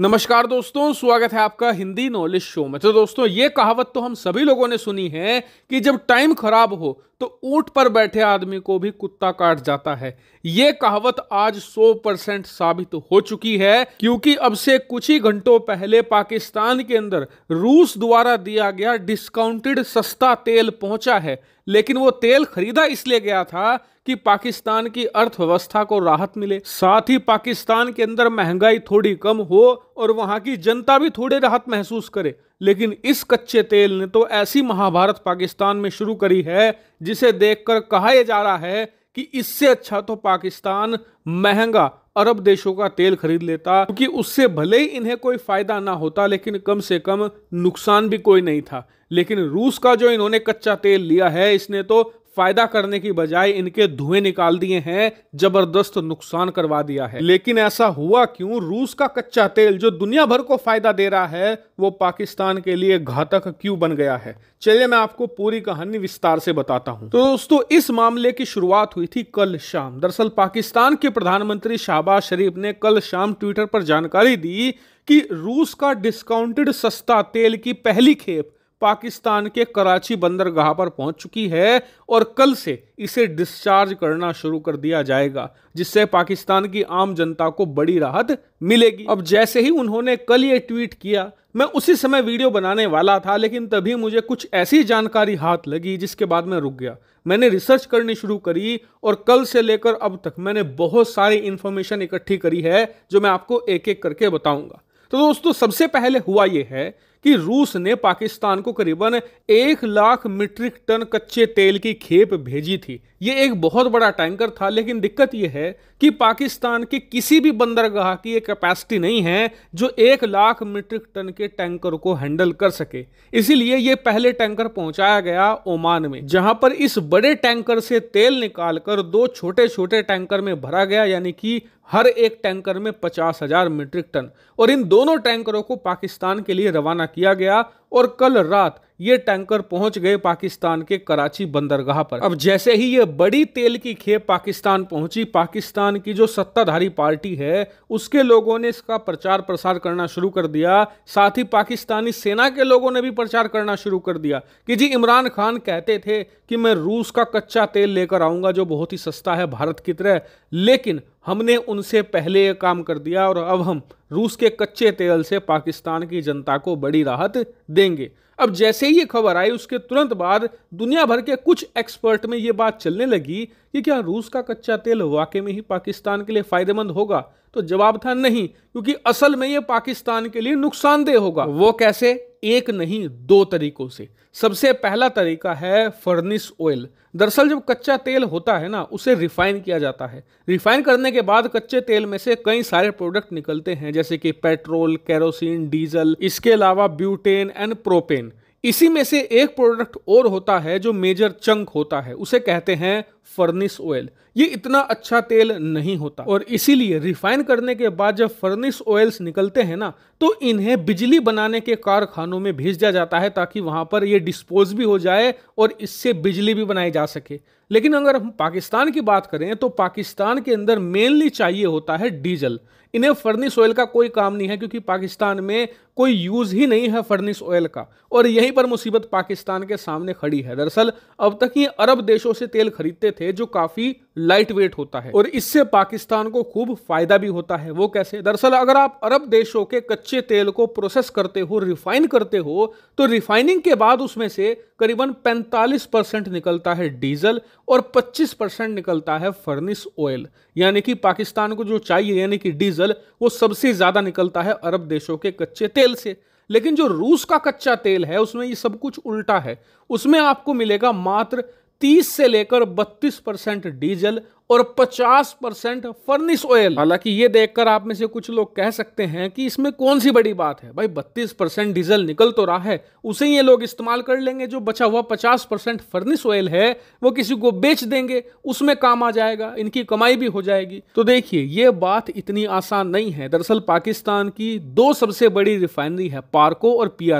नमस्कार दोस्तों स्वागत है आपका हिंदी नॉलेज शो में तो दोस्तों ये कहावत तो हम सभी लोगों ने सुनी है कि जब टाइम खराब हो तो ऊंट पर बैठे आदमी को भी कुत्ता काट जाता है ये कहावत आज 100 परसेंट साबित हो चुकी है क्योंकि अब से कुछ ही घंटों पहले पाकिस्तान के अंदर रूस द्वारा दिया गया डिस्काउंटेड सस्ता तेल पहुंचा है लेकिन वो तेल खरीदा इसलिए गया था कि पाकिस्तान की अर्थव्यवस्था को राहत मिले साथ ही पाकिस्तान के अंदर महंगाई थोड़ी कम हो और वहां की जनता भी थोड़ी राहत महसूस करे लेकिन इस कच्चे तेल ने तो ऐसी महाभारत पाकिस्तान में शुरू करी है जिसे देखकर कहा यह जा रहा है कि इससे अच्छा तो पाकिस्तान महंगा अरब देशों का तेल खरीद लेता क्योंकि उससे भले ही इन्हें कोई फायदा ना होता लेकिन कम से कम नुकसान भी कोई नहीं था लेकिन रूस का जो इन्होंने कच्चा तेल लिया है इसने तो फायदा करने की बजाय इनके धुएं निकाल दिए हैं जबरदस्त नुकसान करवा दिया है लेकिन ऐसा हुआ क्यों रूस का कच्चा तेल जो दुनिया भर को फायदा दे रहा है वो पाकिस्तान के लिए घातक क्यों बन गया है चलिए मैं आपको पूरी कहानी विस्तार से बताता हूं तो दोस्तों इस मामले की शुरुआत हुई थी कल शाम दरअसल पाकिस्तान के प्रधानमंत्री शाहबाज शरीफ ने कल शाम ट्विटर पर जानकारी दी कि रूस का डिस्काउंटेड सस्ता तेल की पहली खेप पाकिस्तान के कराची बंदरगाह पर पहुंच चुकी है और कल से इसे डिस्चार्ज करना शुरू कर दिया जाएगा जिससे पाकिस्तान की आम जनता को बड़ी राहत मिलेगी अब जैसे ही उन्होंने कल ये ट्वीट किया मैं उसी समय वीडियो बनाने वाला था लेकिन तभी मुझे कुछ ऐसी जानकारी हाथ लगी जिसके बाद मैं रुक गया मैंने रिसर्च करनी शुरू करी और कल से लेकर अब तक मैंने बहुत सारी इन्फॉर्मेशन इकट्ठी करी है जो मैं आपको एक एक करके बताऊंगा तो दोस्तों सबसे पहले हुआ यह है कि रूस ने पाकिस्तान को करीबन एक लाख मीट्रिक टन कच्चे तेल की खेप भेजी थी ये एक बहुत बड़ा टैंकर था लेकिन दिक्कत यह है कि पाकिस्तान के किसी भी बंदरगाह की ये कैपेसिटी नहीं है जो एक लाख मीट्रिक टन के टैंकर को हैंडल कर सके इसीलिए ये पहले टैंकर पहुंचाया गया ओमान में जहां पर इस बड़े टैंकर से तेल निकालकर दो छोटे छोटे टैंकर में भरा गया यानी कि हर एक टैंकर में पचास हजार मीट्रिक टन और इन दोनों टैंकरों को पाकिस्तान के लिए रवाना किया गया और कल रात ये टैंकर पहुंच गए पाकिस्तान के कराची बंदरगाह पर अब जैसे ही ये बड़ी तेल की खेप पाकिस्तान पहुंची पाकिस्तान की जो सत्ताधारी पार्टी है उसके लोगों ने इसका प्रचार प्रसार करना शुरू कर दिया साथ ही पाकिस्तानी सेना के लोगों ने भी प्रचार करना शुरू कर दिया कि जी इमरान खान कहते थे कि मैं रूस का कच्चा तेल लेकर आऊंगा जो बहुत ही सस्ता है भारत की तरह लेकिन हमने उनसे पहले ये काम कर दिया और अब हम रूस के कच्चे तेल से पाकिस्तान की जनता को बड़ी राहत देंगे अब जैसे ही ये खबर आई उसके तुरंत बाद दुनिया भर के कुछ एक्सपर्ट में ये बात चलने लगी कि क्या रूस का कच्चा तेल वाकई में ही पाकिस्तान के लिए फायदेमंद होगा तो जवाब था नहीं क्योंकि असल में ये पाकिस्तान के लिए नुकसानदेह होगा वो कैसे एक नहीं दो तरीकों से सबसे पहला तरीका है फर्निस ऑयल दरअसल जब कच्चा तेल होता है ना उसे रिफाइन किया जाता है रिफाइन करने के बाद कच्चे तेल में से कई सारे प्रोडक्ट निकलते हैं जैसे कि पेट्रोल कैरोसिन डीजल इसके अलावा ब्यूटेन एंड प्रोपेन इसी में से एक प्रोडक्ट और होता है जो मेजर चंक होता है उसे कहते हैं फर्निस ऑयल ये इतना अच्छा तेल नहीं होता और इसीलिए रिफाइन करने के बाद जब फर्निस ऑयल्स निकलते हैं ना तो इन्हें बिजली बनाने के कारखानों में भेज दिया जाता है ताकि वहां पर ये डिस्पोज भी हो जाए और इससे बिजली भी बनाई जा सके लेकिन अगर हम पाकिस्तान की बात करें तो पाकिस्तान के अंदर मेनली चाहिए होता है डीजल इन्हें फर्निस ऑयल का कोई काम नहीं है क्योंकि पाकिस्तान में कोई यूज़ ही नहीं है फर्निस ऑयल का और यहीं पर मुसीबत पाकिस्तान के सामने खड़ी है दरअसल अब तक ये अरब देशों से तेल खरीदते थे जो काफ़ी लाइट वेट होता है और इससे पाकिस्तान को खूब फायदा भी होता है वो कैसे दरअसल अगर आप अरब देशों के कच्चे तेल को प्रोसेस करते हो रिफाइन करते हो तो रिफाइनिंग के बाद उसमें से करीबन 45 परसेंट निकलता है डीजल और 25 परसेंट निकलता है फर्निस ऑयल यानी कि पाकिस्तान को जो चाहिए यानी कि डीजल वो सबसे ज़्यादा निकलता है अरब देशों के कच्चे तेल से लेकिन जो रूस का कच्चा तेल है उसमें ये सब कुछ उल्टा है उसमें आपको मिलेगा मात्र तीस से लेकर बत्तीस परसेंट डीजल और 50 परसेंट फर्निस ऑयल हालांकि ये देखकर आप में से कुछ लोग कह सकते हैं कि इसमें कौन सी बड़ी बात है भाई 32 परसेंट डीजल निकल तो रहा है उसे ये लोग इस्तेमाल कर लेंगे जो बचा हुआ 50 परसेंट फर्निस ऑयल है वो किसी को बेच देंगे उसमें काम आ जाएगा इनकी कमाई भी हो जाएगी तो देखिए ये बात इतनी आसान नहीं है दरअसल पाकिस्तान की दो सबसे बड़ी रिफाइनरी है पार्को और पी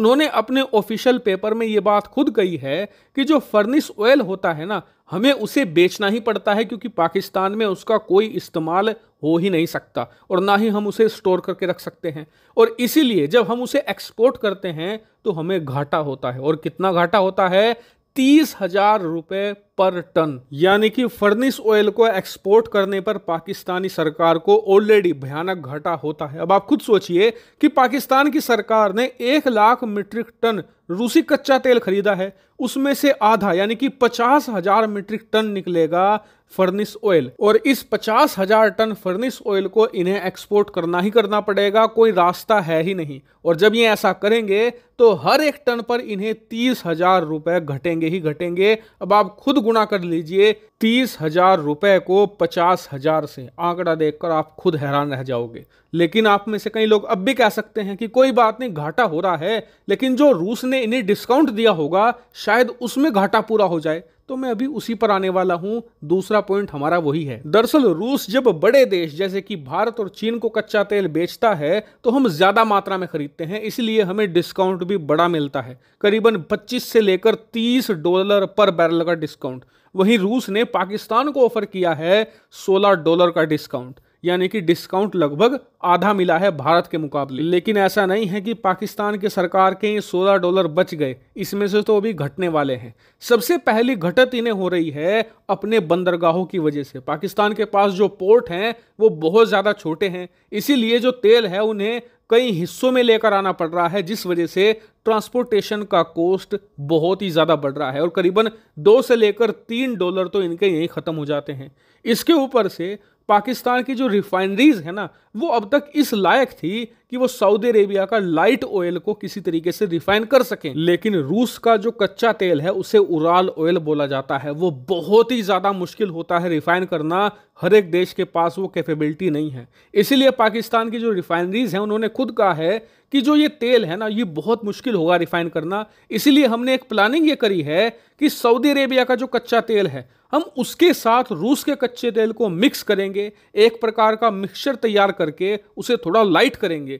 उन्होंने अपने ऑफिशियल पेपर में ये बात खुद कही है कि जो फर्निस ऑयल होता है ना हमें उसे बेचना ही पड़ता है क्योंकि पाकिस्तान में उसका कोई इस्तेमाल हो ही नहीं सकता और ना ही हम उसे स्टोर करके रख सकते हैं और इसीलिए जब हम उसे एक्सपोर्ट करते हैं तो हमें घाटा होता है और कितना घाटा होता है तीस हजार रुपये पर टन यानी कि फर्निस ऑयल को एक्सपोर्ट करने पर पाकिस्तानी सरकार को ऑलरेडी भयानक घाटा होता है अब आप खुद सोचिए कि पाकिस्तान की सरकार ने एक लाख मीट्रिक टन रूसी कच्चा तेल खरीदा है उसमें से आधा यानी कि पचास हजार मीट्रिक टन निकलेगा फर्निस ऑयल और इस पचास हजार टन फर्निस ऑयल को इन्हें एक्सपोर्ट करना ही करना पड़ेगा कोई रास्ता है ही नहीं और जब ये ऐसा करेंगे तो हर एक टन पर इन्हें तीस हजार रुपए घटेंगे ही घटेंगे अब आप खुद गुणा कर लीजिए तीस हजार रुपए को पचास हजार से आंकड़ा देखकर आप खुद हैरान रह जाओगे लेकिन आप में से कई लोग अब भी कह सकते हैं कि कोई बात नहीं घाटा हो रहा है लेकिन जो रूस ने इन्हें डिस्काउंट दिया होगा शायद उसमें घाटा पूरा हो जाए तो मैं अभी उसी पर आने वाला हूं दूसरा पॉइंट हमारा वही है दरअसल रूस जब बड़े देश जैसे कि भारत और चीन को कच्चा तेल बेचता है तो हम ज्यादा मात्रा में खरीदते हैं इसलिए हमें डिस्काउंट भी बड़ा मिलता है करीबन 25 से लेकर 30 डॉलर पर बैरल का डिस्काउंट वहीं रूस ने पाकिस्तान को ऑफर किया है 16 डॉलर का डिस्काउंट यानी कि डिस्काउंट लगभग आधा मिला है भारत के मुकाबले लेकिन ऐसा नहीं है कि पाकिस्तान के सरकार के ये सोलह डॉलर बच गए इसमें से तो अभी घटने वाले हैं सबसे पहली घटत इन्हें हो रही है अपने बंदरगाहों की वजह से पाकिस्तान के पास जो पोर्ट हैं वो बहुत ज़्यादा छोटे हैं इसीलिए जो तेल है उन्हें कई हिस्सों में लेकर आना पड़ रहा है जिस वजह से ट्रांसपोर्टेशन का कॉस्ट बहुत ही ज़्यादा बढ़ रहा है और करीबन दो से लेकर तीन डॉलर तो इनके यहीं ख़त्म हो जाते हैं इसके ऊपर से पाकिस्तान की जो रिफाइनरीज है ना वो अब तक इस लायक थी कि वो सऊदी अरेबिया का लाइट ऑयल को किसी तरीके से रिफाइन कर सकें लेकिन रूस का जो कच्चा तेल है उसे उराल ऑयल बोला जाता है वो बहुत ही ज़्यादा मुश्किल होता है रिफाइन करना हर एक देश के पास वो कैपेबिलिटी नहीं है इसीलिए पाकिस्तान की जो रिफाइनरीज हैं उन्होंने खुद कहा है कि जो ये तेल है ना ये बहुत मुश्किल होगा रिफाइन करना इसीलिए हमने एक प्लानिंग ये करी है कि सऊदी अरेबिया का जो कच्चा तेल है हम उसके साथ रूस के कच्चे तेल को मिक्स करेंगे एक प्रकार का मिक्सचर तैयार करके उसे थोड़ा लाइट करेंगे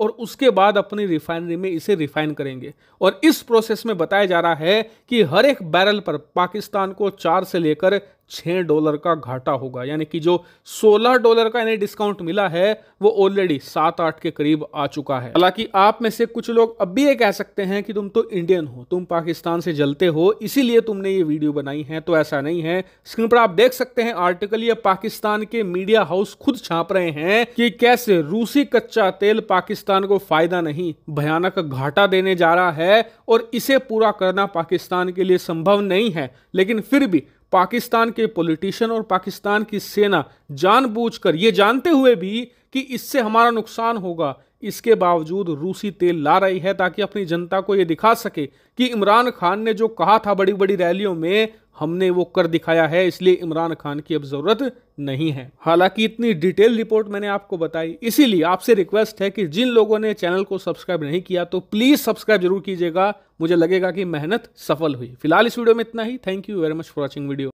और उसके बाद अपनी रिफाइनरी में इसे रिफाइन करेंगे और इस प्रोसेस में बताया जा रहा है कि हर एक बैरल पर पाकिस्तान को चार से लेकर छः डॉलर का घाटा होगा यानी कि जो 16 डॉलर का यानी डिस्काउंट मिला है वो ऑलरेडी सात आठ के करीब आ चुका है हालांकि आप में से कुछ लोग अब भी ये कह सकते हैं कि तुम तो इंडियन हो तुम पाकिस्तान से जलते हो इसीलिए तुमने ये वीडियो बनाई है तो ऐसा नहीं है स्क्रीन पर आप देख सकते हैं आर्टिकल ये पाकिस्तान के मीडिया हाउस खुद छाप रहे हैं कि कैसे रूसी कच्चा तेल पाकिस्तान पाकिस्तान को फायदा नहीं भयानक घाटा देने जा रहा है और इसे पूरा करना पाकिस्तान के लिए संभव नहीं है लेकिन फिर भी पाकिस्तान के पॉलिटिशियन और पाकिस्तान की सेना जानबूझकर ये जानते हुए भी कि इससे हमारा नुकसान होगा इसके बावजूद रूसी तेल ला रही है ताकि अपनी जनता को ये दिखा सके कि इमरान खान ने जो कहा था बड़ी बड़ी रैलियों में हमने वो कर दिखाया है इसलिए इमरान खान की अब ज़रूरत नहीं है हालांकि इतनी डिटेल रिपोर्ट मैंने आपको बताई इसीलिए आपसे रिक्वेस्ट है कि जिन लोगों ने चैनल को सब्सक्राइब नहीं किया तो प्लीज़ सब्सक्राइब जरूर कीजिएगा मुझे लगेगा कि मेहनत सफल हुई फिलहाल इस वीडियो में इतना ही thank you very much for watching video